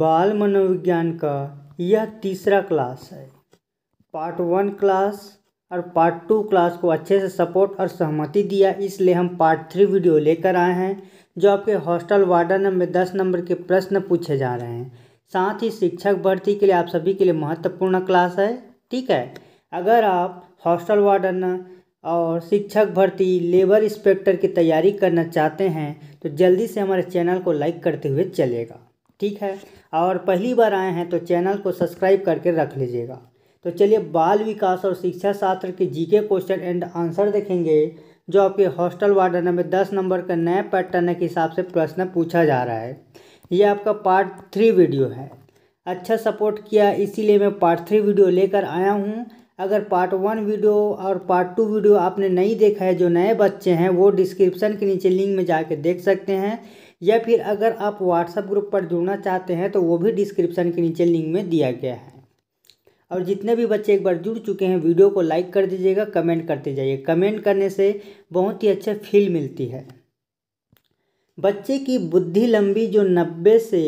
बाल मनोविज्ञान का यह तीसरा क्लास है पार्ट वन क्लास और पार्ट टू क्लास को अच्छे से सपोर्ट और सहमति दिया इसलिए हम पार्ट थ्री वीडियो लेकर आए हैं जो आपके हॉस्टल वार्डन में दस नंबर के प्रश्न पूछे जा रहे हैं साथ ही शिक्षक भर्ती के लिए आप सभी के लिए महत्वपूर्ण क्लास है ठीक है अगर आप हॉस्टल वार्डन और शिक्षक भर्ती लेबर इंस्पेक्टर की तैयारी करना चाहते हैं तो जल्दी से हमारे चैनल को लाइक करते हुए चलेगा ठीक है और पहली बार आए हैं तो चैनल को सब्सक्राइब करके रख लीजिएगा तो चलिए बाल विकास और शिक्षा शास्त्र के जीके क्वेश्चन एंड आंसर देखेंगे जो आपके हॉस्टल वार्ड नंबर दस नंबर का नए पैटर्न के हिसाब से प्रश्न पूछा जा रहा है ये आपका पार्ट थ्री वीडियो है अच्छा सपोर्ट किया इसीलिए मैं पार्ट थ्री वीडियो लेकर आया हूँ अगर पार्ट वन वीडियो और पार्ट टू वीडियो आपने नहीं देखा है जो नए बच्चे हैं वो डिस्क्रिप्शन के नीचे लिंक में जाके देख सकते हैं या फिर अगर आप व्हाट्सएप ग्रुप पर जुड़ना चाहते हैं तो वो भी डिस्क्रिप्शन के नीचे लिंक में दिया गया है और जितने भी बच्चे एक बार जुड़ चुके हैं वीडियो को लाइक कर दीजिएगा कमेंट करते जाइए कमेंट करने से बहुत ही अच्छा फील मिलती है बच्चे की बुद्धि लंबी जो नब्बे से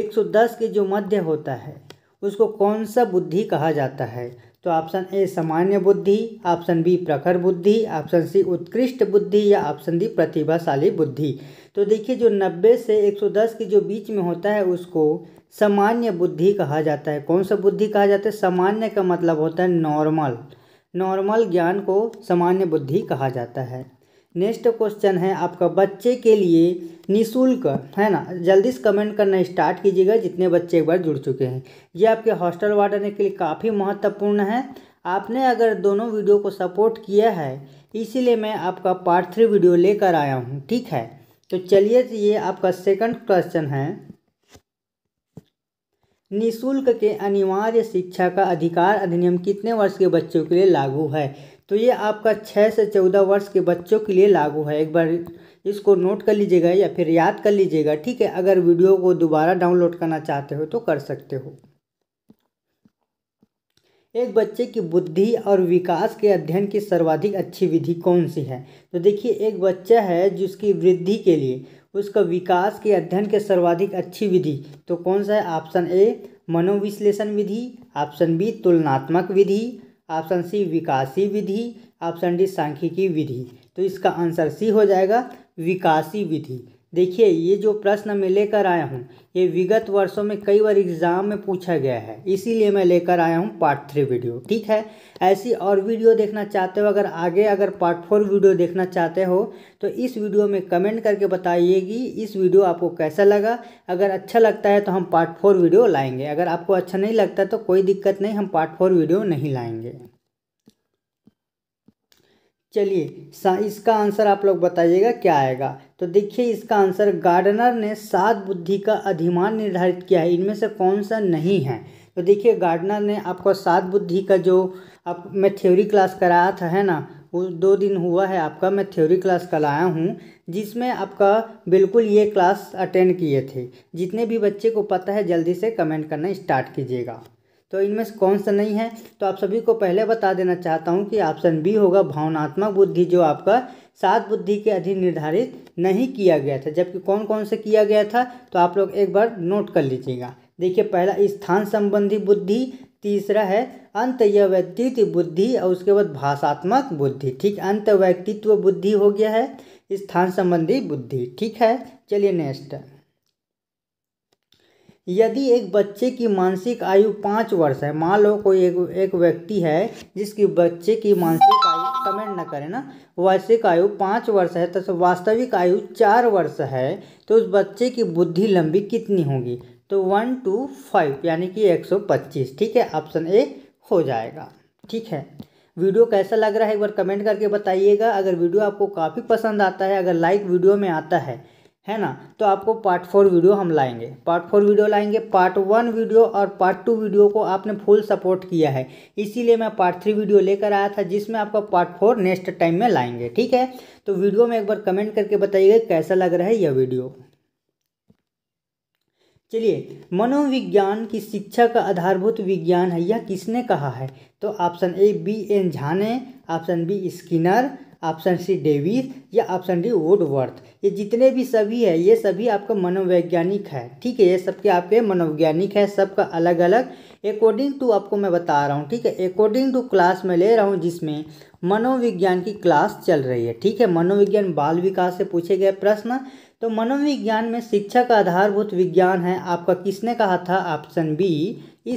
एक सौ दस के जो मध्य होता है उसको कौन सा बुद्धि कहा जाता है तो ऑप्शन ए सामान्य बुद्धि ऑप्शन बी प्रखर बुद्धि ऑप्शन सी उत्कृष्ट बुद्धि या ऑप्शन डी प्रतिभाशाली बुद्धि तो देखिए जो 90 से 110 के जो बीच में होता है उसको सामान्य बुद्धि कहा जाता है कौन सा बुद्धि कहा जाता है सामान्य का मतलब होता है नॉर्मल नॉर्मल ज्ञान को सामान्य बुद्धि कहा जाता है नेक्स्ट क्वेश्चन है आपका बच्चे के लिए निशुल्क है ना जल्दी से कमेंट करना स्टार्ट कीजिएगा जितने बच्चे एक बार जुड़ चुके हैं ये आपके हॉस्टल वार्डन के लिए काफ़ी महत्वपूर्ण है आपने अगर दोनों वीडियो को सपोर्ट किया है इसीलिए मैं आपका पार्ट थ्री वीडियो लेकर आया हूँ ठीक है तो चलिए तो ये आपका सेकंड क्वेश्चन है निशुल्क के अनिवार्य शिक्षा का अधिकार अधिनियम कितने वर्ष के बच्चों के लिए लागू है तो ये आपका छः से चौदह वर्ष के बच्चों के लिए लागू है एक बार इसको नोट कर लीजिएगा या फिर याद कर लीजिएगा ठीक है अगर वीडियो को दोबारा डाउनलोड करना चाहते हो तो कर सकते हो एक बच्चे की बुद्धि और विकास के अध्ययन की सर्वाधिक अच्छी विधि कौन सी है तो देखिए एक बच्चा है जिसकी वृद्धि के लिए उसका विकास के अध्ययन के सर्वाधिक अच्छी विधि तो कौन सा है ऑप्शन ए मनोविश्लेषण विधि ऑप्शन बी तुलनात्मक विधि ऑप्शन सी विकासी विधि ऑप्शन डी सांख्यिकी विधि तो इसका आंसर सी हो जाएगा विकासी विधि देखिए ये जो प्रश्न मैं लेकर आया हूँ ये विगत वर्षों में कई बार एग्जाम में पूछा गया है इसीलिए मैं लेकर आया हूँ पार्ट थ्री वीडियो ठीक है ऐसी और वीडियो देखना चाहते हो अगर आगे अगर पार्ट फोर वीडियो देखना चाहते हो तो इस वीडियो में कमेंट करके बताइएगी इस वीडियो आपको कैसा लगा अगर अच्छा लगता है तो हम पार्ट फोर वीडियो लाएंगे अगर आपको अच्छा नहीं लगता तो कोई दिक्कत नहीं हम पार्ट फोर वीडियो नहीं लाएंगे चलिए इसका आंसर आप लोग बताइएगा क्या आएगा तो देखिए इसका आंसर गार्डनर ने सात बुद्धि का अधिमान निर्धारित किया है इनमें से कौन सा नहीं है तो देखिए गार्डनर ने आपको सात बुद्धि का जो आप मैं थ्योरी क्लास कराया था है ना वो दो दिन हुआ है आपका मैं थ्योरी क्लास कल आया हूँ जिसमें आपका बिल्कुल ये क्लास अटेंड किए थे जितने भी बच्चे को पता है जल्दी से कमेंट करना स्टार्ट कीजिएगा तो इनमें से कौन सा नहीं है तो आप सभी को पहले बता देना चाहता हूँ कि ऑप्शन बी होगा भावनात्मक बुद्धि जो आपका सात बुद्धि के अधीन निर्धारित नहीं किया गया था जबकि कौन कौन से किया गया था तो आप लोग एक बार नोट कर लीजिएगा देखिए पहला स्थान संबंधी बुद्धि तीसरा है अंत व्यक्तित्व बुद्धि और उसके बाद भाषात्मक बुद्धि ठीक अंत व्यक्तित्व बुद्धि हो गया है स्थान संबंधी बुद्धि ठीक है चलिए नेक्स्ट यदि एक बच्चे की मानसिक आयु पाँच वर्ष है मान लो कोई एक एक व्यक्ति है जिसकी बच्चे की मानसिक आयु कमेंट ना करें ना वार्षिक आयु पाँच वर्ष है तो वास्तविक आयु चार वर्ष है तो उस बच्चे की बुद्धि लंबी कितनी होगी तो वन टू फाइव यानी कि एक सौ पच्चीस ठीक है ऑप्शन ए हो जाएगा ठीक है वीडियो कैसा लग रहा है एक बार कमेंट करके बताइएगा अगर वीडियो आपको काफ़ी पसंद आता है अगर लाइक वीडियो में आता है है ना तो आपको पार्ट फोर वीडियो हम लाएंगे पार्ट फोर वीडियो लाएंगे पार्ट वन वीडियो और पार्ट टू वीडियो को आपने फुल सपोर्ट किया है इसीलिए मैं पार्ट थ्री वीडियो लेकर आया था जिसमें आपका पार्ट फोर नेक्स्ट टाइम में लाएंगे ठीक है तो वीडियो में एक बार कमेंट करके बताइएगा कैसा लग रहा है यह वीडियो चलिए मनोविज्ञान की शिक्षा का आधारभूत विज्ञान है यह किसने कहा है तो ऑप्शन ए बी एन झाने option B Skinner option C Davis या ऑप्शन डी वुडवर्थ ये जितने भी सभी है ये सभी आपका मनोवैज्ञानिक है ठीक है ये सबके आपके मनोवैज्ञानिक है सबका अलग अलग अकॉर्डिंग टू आपको मैं बता रहा हूँ ठीक है अकॉर्डिंग टू क्लास में ले रहा हूँ जिसमें मनोविज्ञान की क्लास चल रही है ठीक है मनोविज्ञान बाल विकास से पूछे गए प्रश्न तो मनोविज्ञान में शिक्षा का आधारभूत विज्ञान है आपका किसने कहा था ऑप्शन बी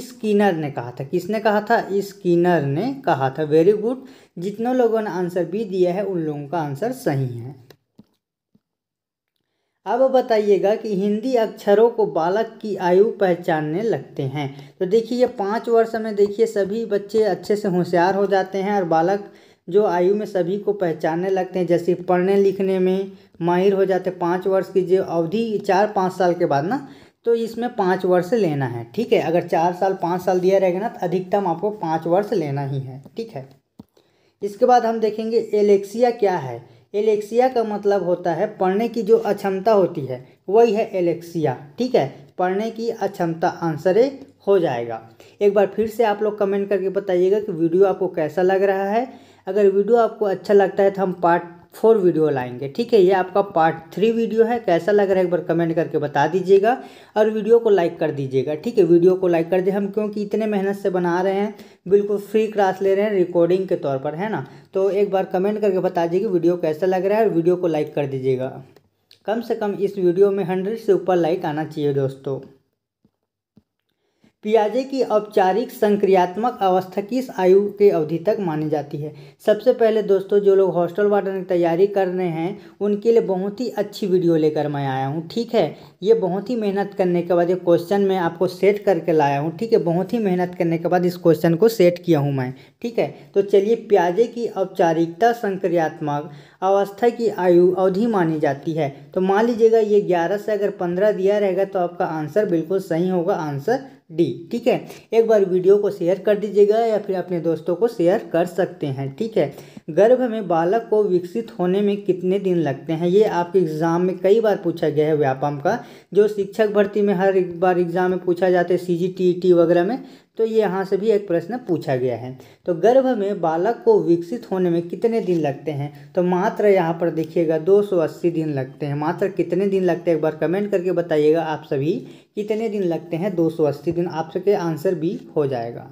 स्किनर ने कहा था किसने कहा था स्किनर ने कहा था वेरी गुड जितने लोगों ने आंसर बी दिया है उन लोगों का आंसर सही है अब बताइएगा कि हिंदी अक्षरों को बालक की आयु पहचानने लगते हैं तो देखिए ये पाँच वर्ष में देखिए सभी बच्चे अच्छे से होशियार हो जाते हैं और बालक जो आयु में सभी को पहचानने लगते हैं जैसे पढ़ने लिखने में माहिर हो जाते पाँच वर्ष की जो अवधि चार पाँच साल के बाद ना तो इसमें पाँच वर्ष लेना है ठीक है अगर चार साल पाँच साल दिया रहेगा ना तो अधिकतम आपको पाँच वर्ष लेना ही है ठीक है इसके बाद हम देखेंगे एलेक्सिया क्या है एलेक्सिया का मतलब होता है पढ़ने की जो अक्षमता होती है वही है एलेक्सिया ठीक है पढ़ने की अक्षमता आंसर हो जाएगा एक बार फिर से आप लोग कमेंट करके बताइएगा कि वीडियो आपको कैसा लग रहा है अगर वीडियो आपको अच्छा लगता है तो हम पार्ट फोर वीडियो लाएंगे ठीक है ये आपका पार्ट थ्री वीडियो है कैसा तो लग रहा है एक बार कमेंट करके बता दीजिएगा और वीडियो को लाइक कर दीजिएगा ठीक है वीडियो को लाइक कर दे हम क्योंकि इतने मेहनत से बना रहे हैं बिल्कुल फ्री क्लास ले रहे हैं रिकॉर्डिंग के तौर पर है ना तो एक बार कमेंट करके बता दीजिए वीडियो कैसा लग रहा है और वीडियो को लाइक कर दीजिएगा कम से कम इस वीडियो में हंड्रेड से ऊपर लाइक आना चाहिए दोस्तों पियाजे की औपचारिक संक्रियात्मक अवस्था किस आयु के अवधि तक मानी जाती है सबसे पहले दोस्तों जो लोग हॉस्टल वार्डन की तैयारी कर रहे हैं उनके लिए बहुत ही अच्छी वीडियो लेकर मैं आया हूँ ठीक है ये बहुत ही मेहनत करने के बाद ये क्वेश्चन मैं आपको सेट करके लाया हूँ ठीक है बहुत ही मेहनत करने के बाद इस क्वेश्चन को सेट किया हूँ मैं ठीक है तो चलिए प्याजे की औपचारिकता संक्रियात्मक अवस्था की आयु अवधि मानी जाती है तो मान लीजिएगा ये ग्यारह से अगर पंद्रह दिया रहेगा तो आपका आंसर बिल्कुल सही होगा आंसर डी ठीक है एक बार वीडियो को शेयर कर दीजिएगा या फिर अपने दोस्तों को शेयर कर सकते हैं ठीक है गर्भ में बालक को विकसित होने में कितने दिन लगते हैं ये आपके एग्ज़ाम में कई बार पूछा गया है व्यापम का जो शिक्षक भर्ती में हर एक बार एग्ज़ाम में पूछा जाता है सी जी टी टी वगैरह में तो ये यहाँ से भी एक प्रश्न पूछा गया है तो गर्भ में बालक को विकसित होने में कितने दिन लगते हैं तो मात्र यहाँ पर देखिएगा 280 दिन लगते हैं मात्र कितने दिन लगते हैं एक बार कमेंट करके बताइएगा आप सभी कितने दिन लगते हैं 280 दिन आप सबके आंसर भी हो जाएगा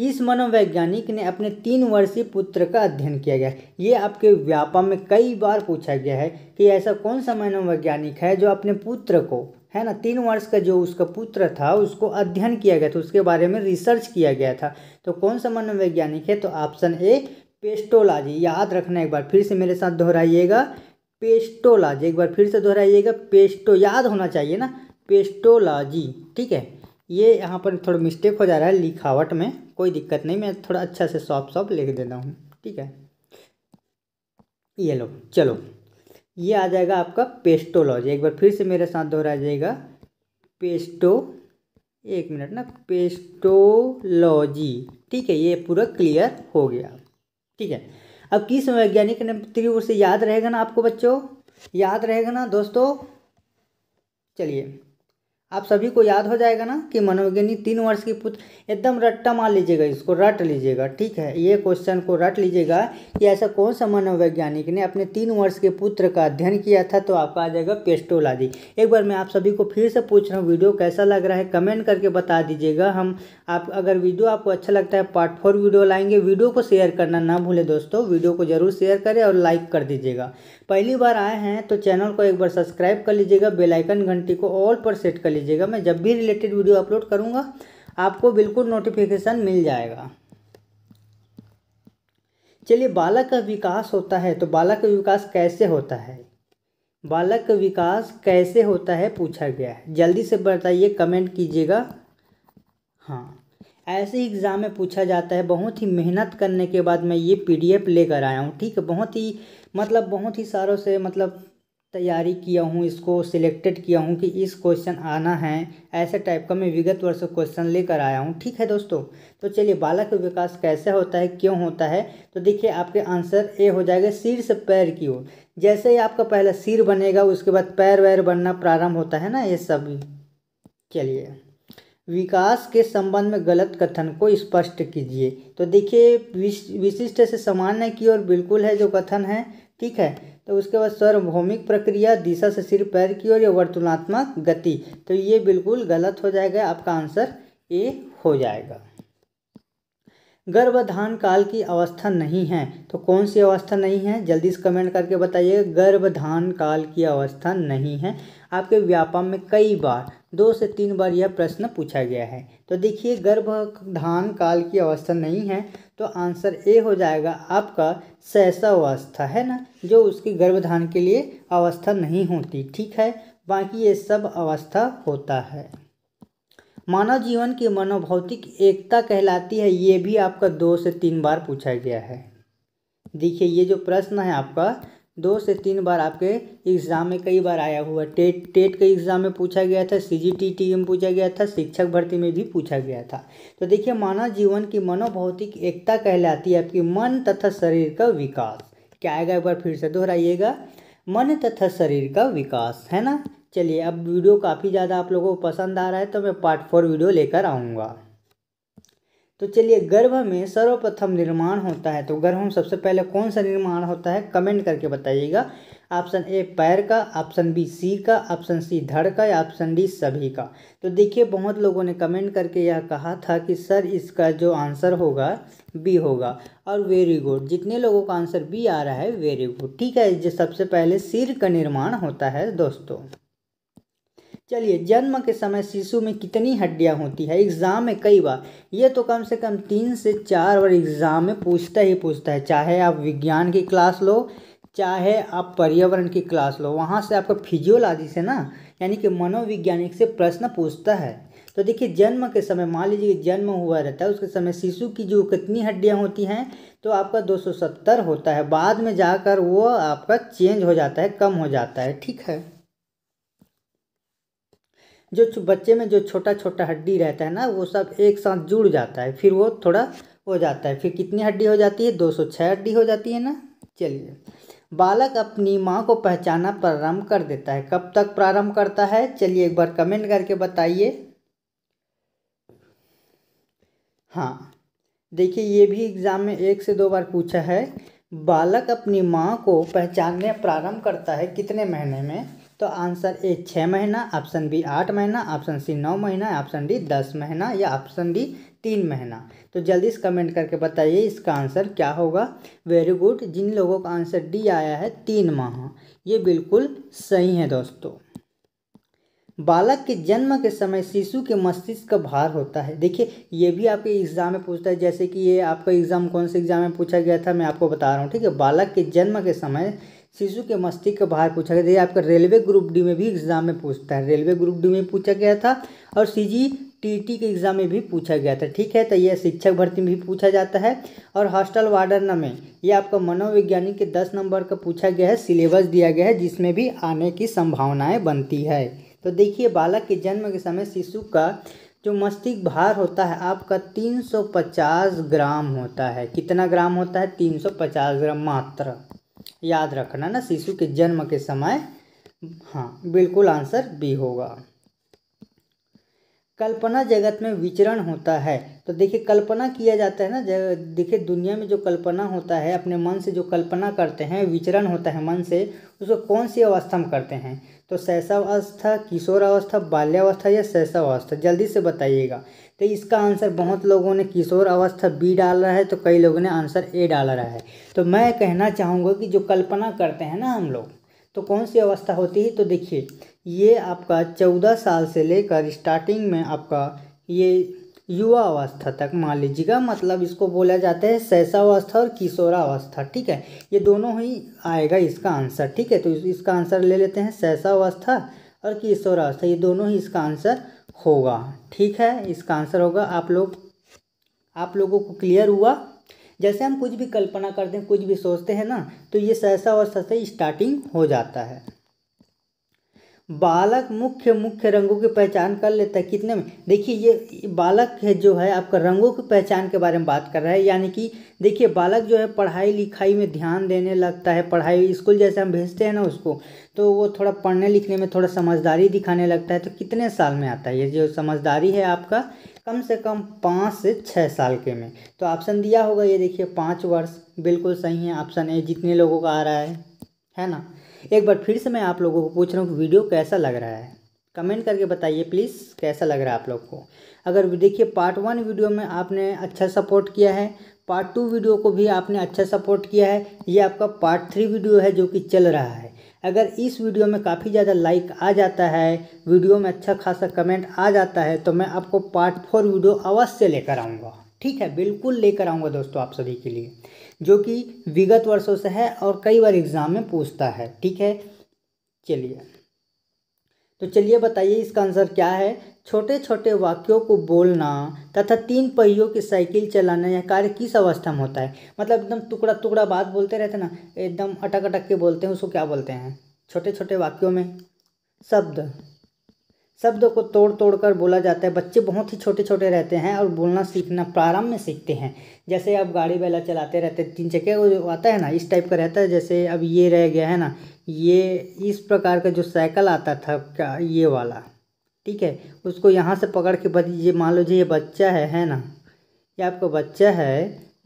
किस मनोवैज्ञानिक ने अपने तीन वर्षीय पुत्र का अध्ययन किया गया ये आपके व्यापम में कई बार पूछा गया है कि ऐसा कौन सा मनोवैज्ञानिक है जो अपने पुत्र को है ना तीन वर्ष का जो उसका पुत्र था उसको अध्ययन किया गया था उसके बारे में रिसर्च किया गया था तो कौन सा मनोवैज्ञानिक है तो ऑप्शन ए पेस्टोलॉजी याद रखना एक बार फिर से मेरे साथ दोहराइएगा पेस्टोलॉजी एक बार फिर से दोहराइएगा पेस्टो याद होना चाहिए ना पेस्टोलॉजी ठीक है ये यहाँ पर थोड़ा मिस्टेक हो जा रहा है लिखावट में कोई दिक्कत नहीं मैं थोड़ा अच्छा से सॉफ्ट सॉफ्ट लिख देता हूँ ठीक है ये लो चलो ये आ जाएगा आपका पेस्टोलॉजी एक बार फिर से मेरे साथ दोहरा जाएगा पेस्टो एक मिनट ना पेस्टोलॉजी ठीक है ये पूरा क्लियर हो गया ठीक है अब किस वैज्ञानिक ने त्रिवुर से याद रहेगा ना आपको बच्चों याद रहेगा ना दोस्तों चलिए आप सभी को याद हो जाएगा ना कि मनोविज्ञानी तीन वर्ष की पुत्र एकदम रट्टा मान लीजिएगा इसको रट लीजिएगा ठीक है ये क्वेश्चन को रट लीजिएगा कि ऐसा कौन सा मनोवैज्ञानिक ने अपने तीन वर्ष के पुत्र का अध्ययन किया था तो आपका आ जाएगा पेस्टोलाजी एक बार मैं आप सभी को फिर से पूछ रहा हूँ वीडियो कैसा लग रहा है कमेंट करके बता दीजिएगा हम आप अगर वीडियो आपको अच्छा लगता है पार्ट फोर वीडियो लाएंगे वीडियो को शेयर करना ना भूलें दोस्तों वीडियो को जरूर शेयर करें और लाइक कर दीजिएगा पहली बार आए हैं तो चैनल को एक बार सब्सक्राइब कर लीजिएगा बेलाइकन घंटी को ऑल पर सेट कर लीजिएगा मैं जब भी रिलेटेड वीडियो अपलोड करूँगा आपको बिल्कुल नोटिफिकेशन मिल जाएगा चलिए बालक का विकास होता है तो बालक का विकास कैसे होता है बालक का विकास कैसे होता है पूछा गया है जल्दी से बताइए कमेंट कीजिएगा हाँ ऐसे एग्ज़ाम में पूछा जाता है बहुत ही मेहनत करने के बाद मैं ये पीडीएफ लेकर आया हूँ ठीक है बहुत ही मतलब बहुत ही सारों से मतलब तैयारी किया हूँ इसको सिलेक्टेड किया हूँ कि इस क्वेश्चन आना है ऐसे टाइप का मैं विगत वर्ष क्वेश्चन लेकर आया हूँ ठीक है दोस्तों तो चलिए बालक विकास कैसे होता है क्यों होता है तो देखिए आपके आंसर ए हो जाएगा सिर से पैर की ओर जैसे ही आपका पहला सिर बनेगा उसके बाद पैर वैर बनना प्रारंभ होता है ना ये सब चलिए विकास के संबंध में गलत कथन को स्पष्ट कीजिए तो देखिए विशिष्ट से सामान्य की ओर बिल्कुल है जो कथन है ठीक है तो उसके बाद सार्वभौमिक प्रक्रिया दिशा से सिर पैर की ओर या वर्तुलात्मक गति तो ये बिल्कुल गलत हो जाएगा आपका आंसर ए हो जाएगा गर्भधान काल की अवस्था नहीं है तो कौन सी अवस्था नहीं है जल्दी से कमेंट करके बताइए गर्भधान काल की अवस्था नहीं है आपके व्यापार में कई बार दो से तीन बार यह प्रश्न पूछा गया है तो देखिए गर्भधान काल की अवस्था नहीं है तो आंसर ए हो जाएगा आपका सहसा अवस्था है ना जो उसकी गर्भधान के लिए अवस्था नहीं होती ठीक है बाकी ये सब अवस्था होता है मानव जीवन की मनोभौतिक एकता कहलाती है ये भी आपका दो से तीन बार पूछा गया है देखिए ये जो प्रश्न है आपका दो से तीन बार आपके एग्ज़ाम में कई बार आया हुआ टेट टेट के एग्ज़ाम में पूछा गया था सी जी टी टी में पूछा गया था शिक्षक भर्ती में भी पूछा गया था तो देखिए मानव जीवन की मनोभौतिक एकता कहलाती है आपकी मन तथा शरीर का विकास क्या आएगा एक बार फिर से दोहराइएगा मन तथा शरीर का विकास है ना चलिए अब वीडियो काफ़ी ज़्यादा आप लोगों को पसंद आ रहा है तो मैं पार्ट फोर वीडियो लेकर आऊँगा तो चलिए गर्भ में सर्वप्रथम निर्माण होता है तो गर्भ में सबसे पहले कौन सा निर्माण होता है कमेंट करके बताइएगा ऑप्शन ए पैर का ऑप्शन बी सी का ऑप्शन सी धड़ का या ऑप्शन डी सभी का तो देखिए बहुत लोगों ने कमेंट करके यह कहा था कि सर इसका जो आंसर होगा बी होगा और वेरी गुड जितने लोगों का आंसर बी आ रहा है वेरी गुड ठीक है जो सबसे पहले सिर का निर्माण होता है दोस्तों चलिए जन्म के समय शिशु में कितनी हड्डियां होती है एग्ज़ाम में कई बार ये तो कम से कम तीन से चार बार एग्ज़ाम में पूछता ही पूछता है चाहे आप विज्ञान की क्लास लो चाहे आप पर्यावरण की क्लास लो वहाँ से आपका फिजियोलॉजी से ना यानी कि मनोविज्ञानिक से प्रश्न पूछता है तो देखिए जन्म के समय मान लीजिए जन्म हुआ रहता है उसके समय शिशु की जो कितनी हड्डियाँ होती हैं तो आपका 270 होता है बाद में जाकर वो आपका चेंज हो जाता है कम हो जाता है ठीक है जो बच्चे में जो छोटा छोटा हड्डी रहता है ना वो सब एक साथ जुड़ जाता है फिर वो थोड़ा हो जाता है फिर कितनी हड्डी हो जाती है दो सौ छः हड्डी हो जाती है ना चलिए बालक अपनी माँ को पहचाना प्रारंभ कर देता है कब तक प्रारंभ करता है चलिए एक बार कमेंट करके बताइए हाँ देखिए ये भी एग्ज़ाम में एक से दो बार पूछा है बालक अपनी माँ को पहचानने प्रारंभ करता है कितने महीने में तो आंसर ए छः महीना ऑप्शन बी आठ महीना ऑप्शन सी नौ महीना ऑप्शन डी दस महीना या ऑप्शन डी तीन महीना तो जल्दी से कमेंट करके बताइए इसका आंसर क्या होगा वेरी गुड जिन लोगों का आंसर डी आया है तीन माह ये बिल्कुल सही है दोस्तों बालक के जन्म के समय शिशु के मस्तिष्क का भार होता है देखिए ये भी आपके एग्ज़ाम में पूछता है जैसे कि ये आपका एग्ज़ाम कौन से एग्ज़ाम में पूछा गया था मैं आपको बता रहा हूँ ठीक है बालक के जन्म के समय शिशु के मस्तिष्क के बाहर पूछा गया था आपका रेलवे ग्रुप डी में भी एग्जाम में पूछता है रेलवे ग्रुप डी में पूछा गया था और सी जी टीटी के एग्ज़ाम में भी पूछा गया था ठीक है तो यह शिक्षक भर्ती में भी पूछा जाता है और हॉस्टल वार्डन में यह आपका मनोवैज्ञानिक के दस नंबर का पूछा गया है सिलेबस दिया गया है जिसमें भी आने की संभावनाएं बनती है तो देखिए बालक के जन्म के समय शिशु का जो मस्तिष्क भार होता है आपका 350 ग्राम होता है कितना ग्राम होता है 350 ग्राम मात्र याद रखना ना शिशु के जन्म के समय हाँ बिल्कुल आंसर बी होगा कल्पना जगत में विचरण होता है तो देखिए कल्पना किया जाता है ना देखिए दुनिया में जो कल्पना होता है अपने मन से जो कल्पना करते हैं विचरण होता है मन से उसको कौन सी अवस्था में करते हैं तो शैशवावस्था अवस्था बाल्यावस्था या शैशवावस्था जल्दी से बताइएगा तो इसका आंसर बहुत लोगों ने किशोर अवस्था बी डाल रहा है तो कई लोगों ने आंसर ए डाल रहा है तो मैं कहना चाहूँगा कि जो कल्पना करते हैं ना हम लोग तो कौन सी अवस्था होती है तो देखिए ये आपका चौदह साल से लेकर स्टार्टिंग में आपका ये युवा अवस्था तक मान लीजिएगा मतलब इसको बोला जाता है अवस्था और किशोरावस्था ठीक है ये दोनों ही आएगा इसका आंसर ठीक है तो इसका आंसर ले लेते हैं अवस्था और किशोरावस्था ये दोनों ही इसका आंसर होगा ठीक है इसका आंसर होगा आप लोग आप लोगों को क्लियर हुआ जैसे हम कुछ भी कल्पना करते हैं कुछ भी सोचते हैं ना तो ये अवस्था से स्टार्टिंग हो जाता है बालक मुख्य मुख्य रंगों की पहचान कर लेता है कितने में देखिए ये बालक है जो है आपका रंगों की पहचान के बारे में बात कर रहा है यानी कि देखिए बालक जो है पढ़ाई लिखाई में ध्यान देने लगता है पढ़ाई स्कूल जैसे हम भेजते हैं ना उसको तो वो थोड़ा पढ़ने लिखने में थोड़ा समझदारी दिखाने लगता है तो कितने साल में आता है ये जो समझदारी है आपका कम से कम पाँच से छः साल के में तो ऑप्शन दिया होगा ये देखिए पाँच वर्ष बिल्कुल सही है ऑप्शन ए जितने लोगों का आ रहा है है ना एक बार फिर से मैं आप लोगों को पूछ रहा हूँ वीडियो कैसा लग रहा है कमेंट करके बताइए प्लीज़ कैसा लग रहा है आप लोग को अगर देखिए पार्ट वन वीडियो में आपने अच्छा सपोर्ट किया है पार्ट टू वीडियो को भी आपने अच्छा सपोर्ट किया है ये आपका पार्ट थ्री वीडियो है जो कि चल रहा है अगर इस वीडियो में काफ़ी ज़्यादा लाइक आ जाता है वीडियो में अच्छा खासा कमेंट आ जाता है तो मैं आपको पार्ट फोर वीडियो अवश्य लेकर आऊँगा ठीक है बिल्कुल लेकर आऊँगा दोस्तों आप सभी के लिए जो कि विगत वर्षों से है और कई बार एग्ज़ाम में पूछता है ठीक है चलिए तो चलिए बताइए इसका आंसर क्या है छोटे छोटे वाक्यों को बोलना तथा तीन पहियों की साइकिल चलाना यह कार्य किस अवस्था में होता है मतलब एकदम टुकड़ा टुकड़ा बात बोलते रहते ना एकदम अटक अटक के बोलते हैं उसको क्या बोलते हैं छोटे छोटे वाक्यों में शब्द शब्दों को तोड़ तोड़ कर बोला जाता है बच्चे बहुत ही छोटे छोटे रहते हैं और बोलना सीखना प्रारंभ में सीखते हैं जैसे आप गाड़ी वाला चलाते रहते हैं तीन चक्के वो आता है ना इस टाइप का रहता है जैसे अब ये रह गया है ना ये इस प्रकार का जो साइकिल आता था क्या ये वाला ठीक है उसको यहाँ से पकड़ के बच ये मान लो जी ये बच्चा है है ना ये आपका बच्चा है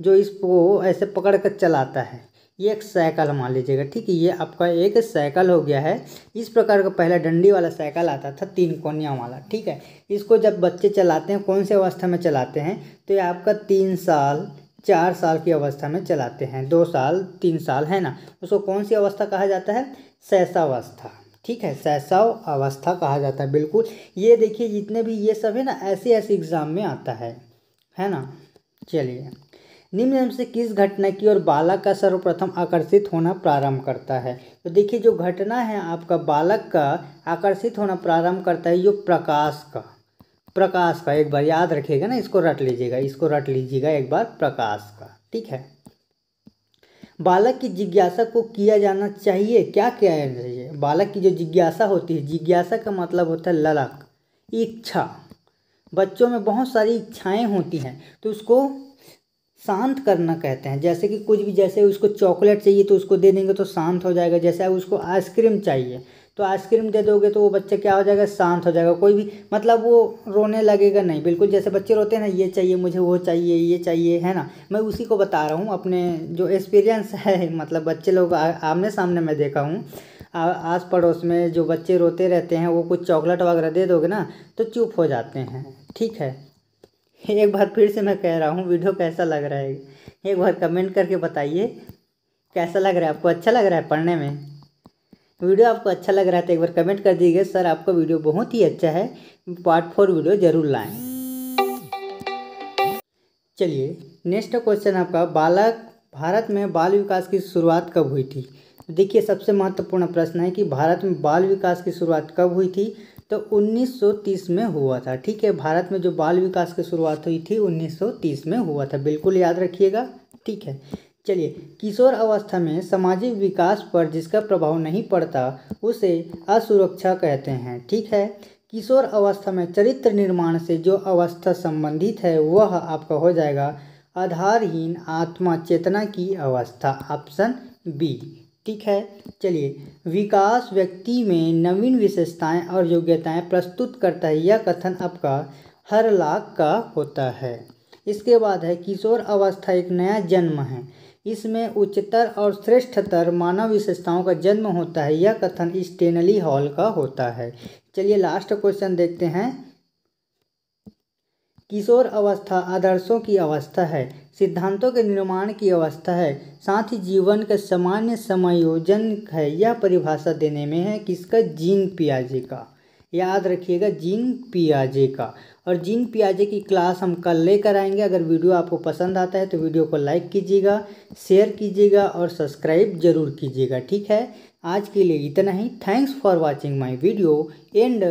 जो इसको ऐसे पकड़ कर चलाता है ये एक साइकिल मान लीजिएगा ठीक है ये आपका एक साइकिल हो गया है इस प्रकार का पहला डंडी वाला साइकिल आता था तीन कोनिया वाला ठीक है इसको जब बच्चे चलाते हैं कौन से अवस्था में चलाते हैं तो ये आपका तीन साल चार साल की अवस्था में चलाते हैं दो साल तीन साल है ना उसको कौन सी अवस्था कहा जाता है सहसावस्था ठीक है सहसाव अवस्था कहा जाता है बिल्कुल ये देखिए जितने भी ये सब है ना ऐसे ऐसे एग्ज़ाम में आता है है ना चलिए निम्न से किस घटना की ओर बालक का सर्वप्रथम आकर्षित होना प्रारंभ करता है तो देखिए जो घटना है आपका बालक का आकर्षित होना प्रारंभ करता है ये प्रकाश का प्रकाश का एक बार याद रखिएगा ना इसको रट लीजिएगा इसको रट लीजिएगा एक बार प्रकाश का ठीक है बालक की जिज्ञासा को किया जाना चाहिए क्या किया जाना चाहिए बालक की जो जिज्ञासा होती है जिज्ञासा का मतलब होता है ललक इच्छा बच्चों में बहुत सारी इच्छाएं होती हैं तो उसको शांत करना कहते हैं जैसे कि कुछ भी जैसे उसको चॉकलेट चाहिए तो उसको दे देंगे तो शांत हो जाएगा जैसे उसको आइसक्रीम चाहिए तो आइसक्रीम दे दोगे तो वो बच्चा क्या हो जाएगा शांत हो जाएगा कोई भी मतलब वो रोने लगेगा नहीं बिल्कुल जैसे बच्चे रोते हैं ना ये चाहिए मुझे वो चाहिए ये चाहिए है ना मैं उसी को बता रहा हूँ अपने जो एक्सपीरियंस है मतलब बच्चे लोग आमने सामने मैं देखा हूँ आस पड़ोस में जो बच्चे रोते रहते हैं वो कुछ चॉकलेट वगैरह दे दोगे ना तो चुप हो जाते हैं ठीक है एक बार फिर से मैं कह रहा हूँ वीडियो कैसा लग रहा है एक बार कमेंट करके बताइए कैसा लग रहा है आपको अच्छा लग रहा है पढ़ने में वीडियो आपको अच्छा लग रहा है तो एक बार कमेंट कर दीजिए सर आपका वीडियो बहुत ही अच्छा है पार्ट फोर वीडियो ज़रूर लाएँ चलिए नेक्स्ट क्वेश्चन आपका बालक भारत में बाल विकास की शुरुआत कब हुई थी देखिए सबसे महत्वपूर्ण प्रश्न है कि भारत में बाल विकास की शुरुआत कब हुई थी तो 1930 में हुआ था ठीक है भारत में जो बाल विकास की शुरुआत हुई थी 1930 में हुआ था बिल्कुल याद रखिएगा ठीक है चलिए किशोर अवस्था में सामाजिक विकास पर जिसका प्रभाव नहीं पड़ता उसे असुरक्षा कहते हैं ठीक है किशोर अवस्था में चरित्र निर्माण से जो अवस्था संबंधित है वह आपका हो जाएगा आधारहीन आत्मा चेतना की अवस्था ऑप्शन बी ठीक है चलिए विकास व्यक्ति में नवीन विशेषताएं और योग्यताएं प्रस्तुत करता है यह कथन आपका हर लाख का होता है इसके बाद है किशोर अवस्था एक नया जन्म है इसमें उच्चतर और श्रेष्ठतर मानव विशेषताओं का जन्म होता है यह कथन स्टेनली हॉल का होता है चलिए लास्ट क्वेश्चन देखते हैं किशोर अवस्था आदर्शों की अवस्था है सिद्धांतों के निर्माण की अवस्था है साथ ही जीवन के सामान्य समायोजन है यह परिभाषा देने में है किसका जीन पियाजे का याद रखिएगा जीन पियाजे का और जीन पियाजे की क्लास हम कल लेकर आएंगे अगर वीडियो आपको पसंद आता है तो वीडियो को लाइक कीजिएगा शेयर कीजिएगा और सब्सक्राइब जरूर कीजिएगा ठीक है आज के लिए इतना ही thanks for watching my video and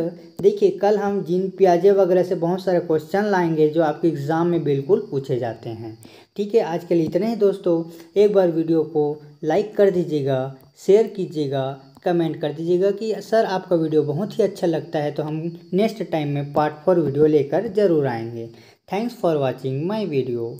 देखिए कल हम जिन प्याजे वगैरह से बहुत सारे क्वेश्चन लाएंगे जो आपके एग्ज़ाम में बिल्कुल पूछे जाते हैं ठीक है आज के लिए इतना ही दोस्तों एक बार वीडियो को लाइक कर दीजिएगा शेयर कीजिएगा कमेंट कर दीजिएगा कि सर आपका वीडियो बहुत ही अच्छा लगता है तो हम नेक्स्ट टाइम में पार्ट फोर वीडियो लेकर ज़रूर आएंगे thanks for watching my video